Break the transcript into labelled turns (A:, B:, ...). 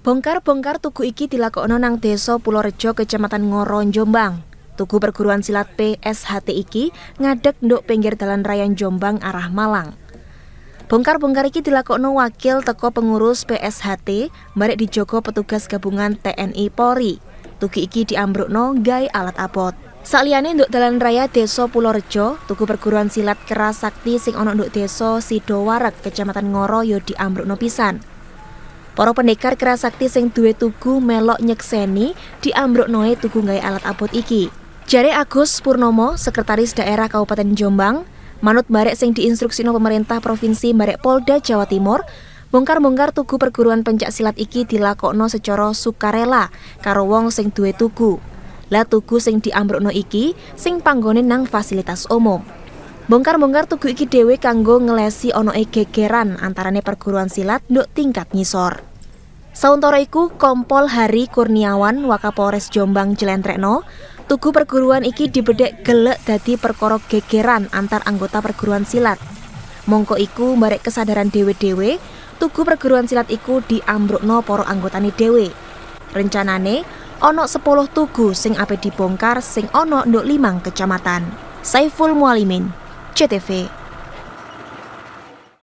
A: Bongkar-bongkar tugu iki dilakukan nang desa Rejo Kecamatan Ngoron, Jombang. Tugu perguruan silat PSHT iki ngadeg nduk pinggir dalan raya Jombang arah Malang. Bongkar-bongkar iki dilakukan wakil teko pengurus PSHT, barek dijogo petugas gabungan TNI Polri. Tugu iki diambrukno gay alat apot. Saliyane nduk dalan raya Desa Rejo, tugu perguruan silat keras sakti sing ana nduk Desa Sidowarek, Kecamatan Ngoro yo diambrukno pisan. Para pendekar kerasakti sing duwe tugu melok nyekseni diambruk noe tugu gaya alat abot iki. Jare Agus Purnomo, Sekretaris Daerah Kabupaten Jombang, manut barek sing diinstruksino pemerintah Provinsi Barek Polda Jawa Timur, bongkar-bongkar tugu perguruan pencak silat iki dilakokno secara sukarela karo wong sing duwe tugu. Lah tugu sing diambrukno iki sing panggone nang fasilitas umum. Bongkar-bongkar tugu iki dewe kanggo ngelesi ono e gegeran antarane perguruan silat nduk tingkat ngisor. Sauntoro iku Kompol Hari Kurniawan Wakapolres Jombang Jelentrekno, tugu perguruan iki dibedek gelek dadi perkara gegeran antar anggota perguruan silat. Mongko iku mbarek kesadaran dewe-dewe, tugu perguruan silat iku diambrukno para anggotane dewe. Rencanane, ono 10 tugu sing ape dibongkar sing ono ndok limang kecamatan. Saiful Mualimin, CTV.